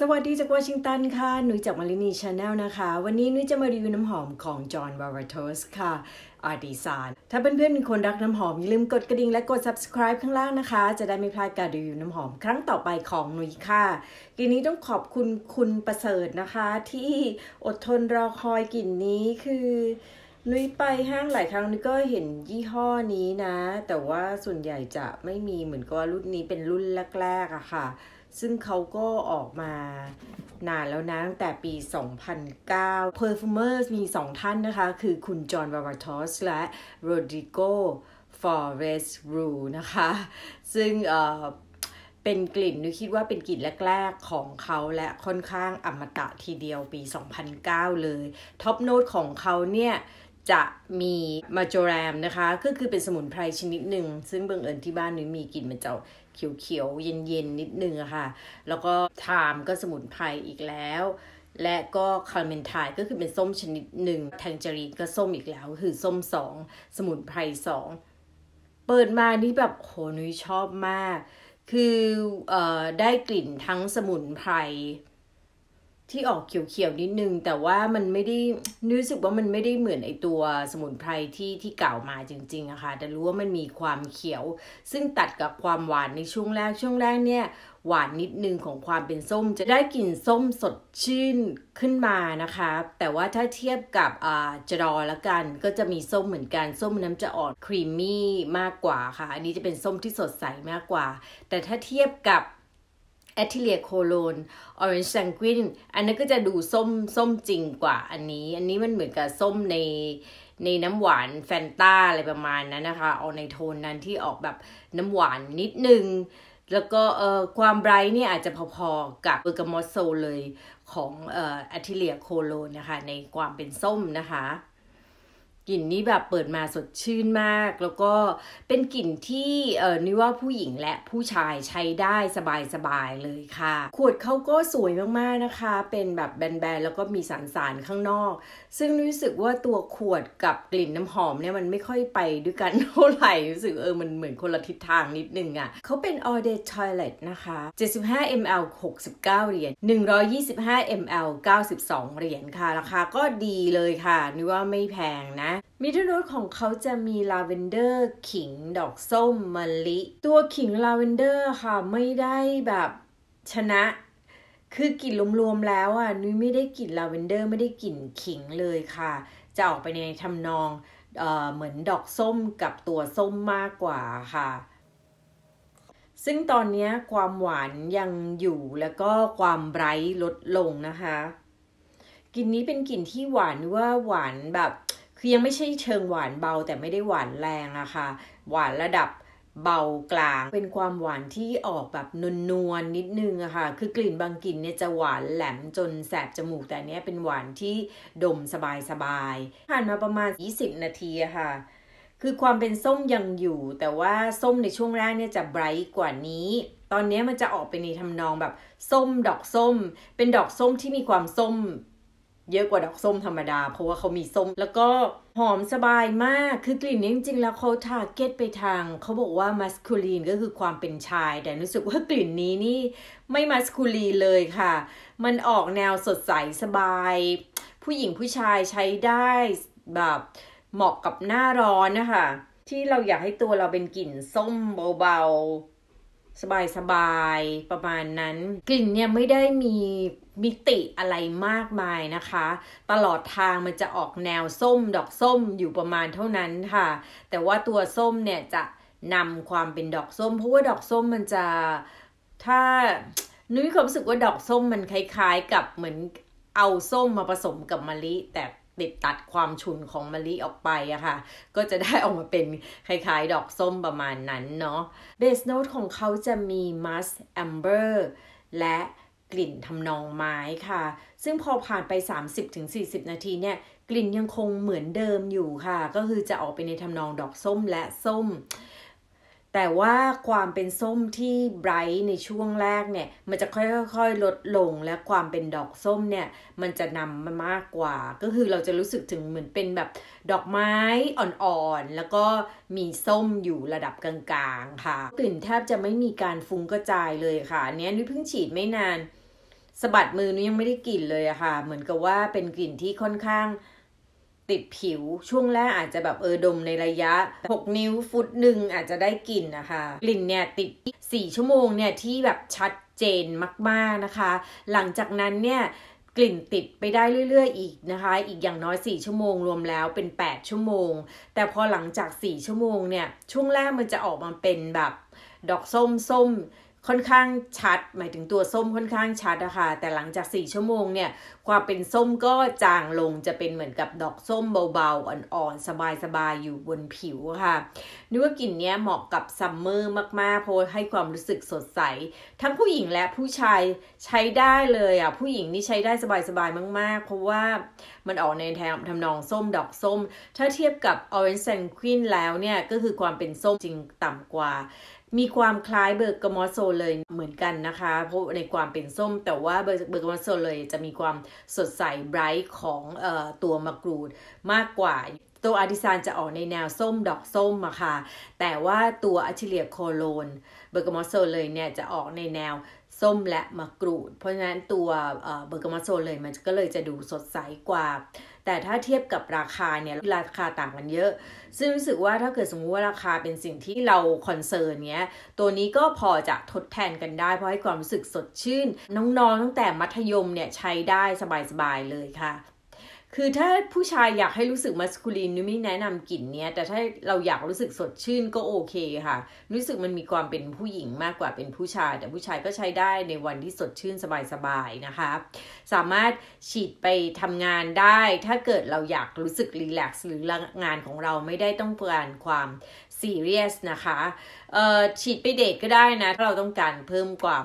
สวัสดีจากวอชิงตันค่ะหนุ่ยจากมารินีชาแนลนะคะ วันนี้นุ้ยจะมารีวิวน้ำหอมของจอห์นวาร์เทสค่ะอาร์ติสาน ถ้าเพื่อนๆเป็นคนรักน้ำหอม อย่าลืมกดกระดิ่งและกด subscribe ข้างล่างนะคะ จะได้ไม่พลาดการรีวิวน้ำหอมครั้งต่อไปของนุ้ยค่ะกลิ่นนี้ต้องขอบคุณคุณประเสริฐนะคะ ที่อดทนรอคอยกลิ่นนี้คือนุ้ยไปห้างหลายครั้งนุ้ยก็เห็นยี่ห้อนี้นะ แต่ว่าส่วนใหญ่จะไม่มีเหมือนกับรุ่นนี้เป็นรุ่นแรกๆอะค่ะซึ่งเขาก็ออกมานานแล้วนะตั้งแต่ปี 2009 Perfumers มี 2 ท่านนะคะ คือคุณจอห์นวาราทอสและโรดริโกฟอเรสรูนะคะ ซึ่งเอ่อเป็นกลิ่นนุคิดว่าเป็นกลิ่นแรกๆของเขาและค่อนข้างอมตะทีเดียวปี 2009 เลยท็อปโน้ตของเขาเนี่ยจะมีมาโจแรมนะคะก็คือเป็นสมุนไพรชนิดหนึ่ง ซึ่งบังเอิญที่บ้านนุ้ยมีกลิ่นมันจะเขียวๆ เย็นๆ นิดนึงอะค่ะ แล้วก็ทามก็สมุนไพรอีกแล้ว และก็คาร์เมนทายก็คือเป็นส้มชนิดหนึ่งแทงจารีนก็ส้มอีกแล้ว คือส้มสอง สมุนไพรสอง เปิดมานี่แบบโหนุ้ยชอบมาก คืออได้กลิ่นทั้งสมุนไพรที่ออกเขียวๆนิดนึงแต่ว่ามันไม่ได้รู้สึกว่ามันไม่ได้เหมือนไอตัวสมุนไพรที่ที่เก่ามาจริงๆอะคะ่ะแต่รู้ว่ามันมีความเขียว ซึ่งตัดกับความหวานในช่วงแรกช่วงแรกเนี่ย หวานนิดนึงของความเป็นส้ม จะได้กลิ่นส้มสดชื่นขึ้นมานะคะ แต่ว่าถ้าเทียบกับอ่จรอละกันก็จะมีส้มเหมือนกันส้มน้ำจะออกครีมมี่มากกว่าค่ะอันนี้จะเป็นส้มที่สดใสมากกว่า แต่ถ้าเทียบกับแอทิเลียโคโลนออเรนจ์แซงกิน อันนั้นก็จะดูส้มส้มจริงกว่าอันนี้ อันนี้มันเหมือนกับส้มในในน้ำหวานแฟนตาอะไรประมาณนั้นนะคะ เอาในโทนนั้นที่ออกแบบน้ำหวานนิดนึงแล้วก็เอ่อความไบรท์เนี่ยอาจจะพอๆกับเบอร์กามอสโซเลยของเอ่อแอทิเลียโคโลนนะคะ ในความเป็นส้มนะคะกลิ่นนี้แบบเปิดมาสดชื่นมาก แล้วก็เป็นกลิ่นที่เออนี่ว่าผู้หญิงและผู้ชายใช้ได้สบายๆเลยค่ะ ขวดเขาก็สวยมากๆนะคะ เป็นแบบแบนๆ แล้วก็มีสารสารข้างนอก ซึ่งรู้สึกว่าตัวขวดกับกลิ่นน้ำหอมเนี่ยมันไม่ค่อยไปด้วยกันเท่าไหร่รู้สึกเออมันเหมือนคนละทิศทางนิดนึงอะ่ะเขาเป็น all day toilet นะคะ 75 ml 69เหรียญ125 ml 92เหรียญค่ะราคาก็ดีเลยค่ะนี่ว่าไม่แพงนะมิเดิลโนตของเขาจะมีลาเวนเดอร์ขิงดอกส้มมะลิ ตัวขิงลาเวนเดอร์ค่ะไม่ได้แบบชนะ คือกลิ่นรวมๆแล้วอ่ะนุ้ยไม่ได้กลิ่นลาเวนเดอร์ไม่ได้กลิ่นขิงเลยค่ะ จะออกไปในทำนองเออเหมือนดอกส้มกับตัวส้มมากกว่าค่ะ ซึ่งตอนนี้ความหวานยังอยู่แล้วก็ความไบรท์ลดลงนะคะกลิ่นนี้เป็นกลิ่นที่หวานว่าหวานแบบือยังไม่ใช่เชิงหวานเบาแต่ไม่ได้หวานแรงอะคะ่ะ หวานระดับเบากลางเป็นความหวานที่ออกแบบนวลนวลนิดนึงอะค่ะ คือกลิ่นบางกลิ่นเนี่ยจะหวานแหลมจนแสบจมูกแต่เนี้ยเป็นหวานที่ดมสบายสบายผ่านมาประมาณ 20 นาทีอะค่ะ คือความเป็นส้มยังอยู่แต่ว่าส้มในช่วงแรกเนี่ยจะไบรท์กว่านี้ ตอนนี้มันจะออกไปในทำนองแบบส้ม ดอกส้ม เป็นดอกส้มที่มีความส้มเยอะกว่าดอกส้มธรรมดาเพราะว่าเขามีส้มแล้วก็หอมสบายมากคือกลิ่นนี้จริงๆแล้วเขาทาเก็ตไปทางเขาบอกว่ามัสคูลีนก็คือความเป็นชาย แต่รู้สึกว่ากลิ่นนี้นี่ไม่มัสคูลีนเลยค่ะ มันออกแนวสดใสสบาย ผู้หญิงผู้ชายใช้ได้แบบเหมาะกับหน้าร้อนนะคะที่เราอยากให้ตัวเราเป็นกลิ่นส้มเบาสบายสบายประมาณนั้น กลิ่นเนี่ยไม่ได้มีมิติอะไรมากมายนะคะ ตลอดทางมันจะออกแนวส้มดอกส้มอยู่ประมาณเท่านั้นค่ะ แต่ว่าตัวส้มเนี่ยจะนำความเป็นดอกส้มเพราะว่าดอกส้มมันจะ ถ้านุ้ยความรู้สึกว่าดอกส้มมันคล้ายๆกับเหมือนเอาส้มมาผสมกับมะลิแต่ติดตัดความฉุนของมะลิออกไปอะค่ะ ก็จะได้ออกมาเป็นคล้ายๆ ดอกส้มประมาณนั้นเนาะ เบสโนตของเขาจะมีมัสแอมเบอร์และกลิ่นทำนองไม้ค่ะ ซึ่งพอผ่านไป 30-40 นาทีเนี่ย กลิ่นยังคงเหมือนเดิมอยู่ค่ะ ก็คือจะออกไปในทำนองดอกส้มและส้มแต่ว่าความเป็นส้มที่ไบรท์ในช่วงแรกเนี่ยมันจะค่อยๆลดลง และความเป็นดอกส้มเนี่ยมันจะนำมามากกว่า ก็คือเราจะรู้สึกถึงเหมือนเป็นแบบดอกไม้อ่อนๆ แล้วก็มีส้มอยู่ระดับกลางๆค่ะ กลิ่นแทบจะไม่มีการฟุ้งกระจายเลยค่ะ เนี้ยนุ้ยเพิ่งฉีดไม่นานสะบัดมือนุ้ยยังไม่ได้กลิ่นเลยอะค่ะ เหมือนกับว่าเป็นกลิ่นที่ค่อนข้างติดผิวช่วงแรกอาจจะแบบเออดมในระยะ6นิ้วฟุตหนึ่งอาจจะได้กลิ่นนะคะ กลิ่นเนี่ยติด4ชั่วโมงเนี่ยที่แบบชัดเจนมากๆนะคะ หลังจากนั้นเนี่ยกลิ่นติดไปได้เรื่อย ๆ อีกนะคะ อีกอย่างน้อย 4ชั่วโมงรวมแล้วเป็น8ชั่วโมง แต่พอหลังจาก4ชั่วโมงเนี่ยช่วงแรกมันจะออกมาเป็นแบบ ดอกส้มส้มค่อนข้างชัด หมายถึงตัวส้มค่อนข้างชัดอะค่ะ แต่หลังจาก 4 ชั่วโมงเนี่ยความเป็นส้มก็จางลงจะเป็นเหมือนกับดอกส้มเบาๆ อ่อนๆ สบายๆ อยู่บนผิวค่ะนึกว่ากลิ่นนี้เหมาะกับซัมเมอร์มากๆเพราะให้ความรู้สึกสดใส ทั้งผู้หญิงและผู้ชายใช้ได้เลยอ่ะ ผู้หญิงนี่ใช้ได้สบาย ๆ มากๆ เพราะว่ามันออกในแทนทำนองส้มดอกส้ม ถ้าเทียบกับออเรนจ์แซ g ควินแล้วเนี่ย ก็คือความเป็นส้มจริงต่ำกว่า มีความคล้ายเบอร์กามอสโซเลยเหมือนกันนะคะ เพราะในความเป็นส้มแต่ว่าเบอร์เบอร์กมอสโซเลย จะมีความสดใสไบรท์ของออตัวมะกรูดมากกว่าตัวอาร์ติซานจะออกในแนวส้มดอกส้มอะค่ะ แต่ว่าตัวอัชเลียโคโลนเบอร์กามอสโซเลยเนี่ยจะออกในแนวส้มและมะกรูด เพราะฉะนั้นตัวเบอร์กามอสโซเลย มันก็เลยจะดูสดใสกว่า แต่ถ้าเทียบกับราคาเนี่ยราคาต่างกันเยอะ ซึ่งรู้สึกว่าถ้าเกิดสมมติว่าราคาเป็นสิ่งที่เราคอนเซิร์นเนี้ยตัวนี้ก็พอจะทดแทนกันได้เพราะให้ความรู้สึกสดชื่น น้องๆตั้งแต่มัธยมเนี่ยใช้ได้สบายๆเลยค่ะคือถ้าผู้ชายอยากให้รู้สึกมัสคูลีนนุ้ยแนะนำกลิ่นเนี้ยแต่ถ้าเราอยากรู้สึกสดชื่นก็โอเคค่ะรู้สึกมันมีความเป็นผู้หญิงมากกว่าเป็นผู้ชาย แต่ผู้ชายก็ใช้ได้ในวันที่สดชื่นสบายๆนะคะ สามารถฉีดไปทำงานได้ ถ้าเกิดเราอยากรู้สึกรีแลกซ์หรืองานของเราไม่ได้ต้องการความซีเรียสนะคะเอ่อฉีดไปเดทก็ได้นะถ้าเราต้องการเพิ่มความ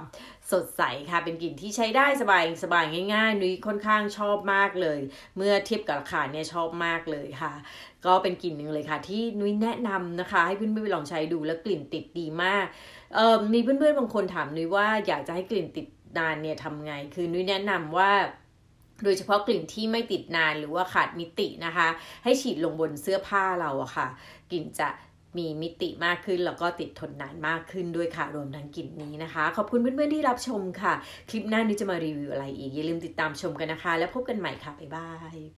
สดใสค่ะเป็นกลิ่นที่ใช้ได้สบายสบายง่ายๆนุ้ยค่อนข้างชอบมากเลย เมื่อเทียบกับราคาเนี่ย ชอบมากเลยค่ะ ก็เป็นกลิ่นหนึ่งเลยค่ะ ที่นุ้ยแนะนำนะคะ ให้เพื่อนๆไปลองใช้ดูแล้วกลิ่นติดดีมากเออมีเพื่อนๆ บางคนถามนุ้ยว่าอยากจะให้กลิ่นติดนานเนี่ยทำไง คือนุ้ยแนะนำว่า โดยเฉพาะกลิ่นที่ไม่ติดนานหรือว่าขาดมิตินะคะ ให้ฉีดลงบนเสื้อผ้าเราอะค่ะกลิ่นจะมีมิติมากขึ้น แล้วก็ติดทนนานมากขึ้นด้วยค่ะ รวมทั้งกลิ่นนี้นะคะ ขอบคุณเพื่อนๆที่รับชมค่ะ คลิปหน้านี้จะมารีวิวอะไรอีก อย่าลืมติดตามชมกันนะคะ แล้วพบกันใหม่ค่ะ บ๊ายบาย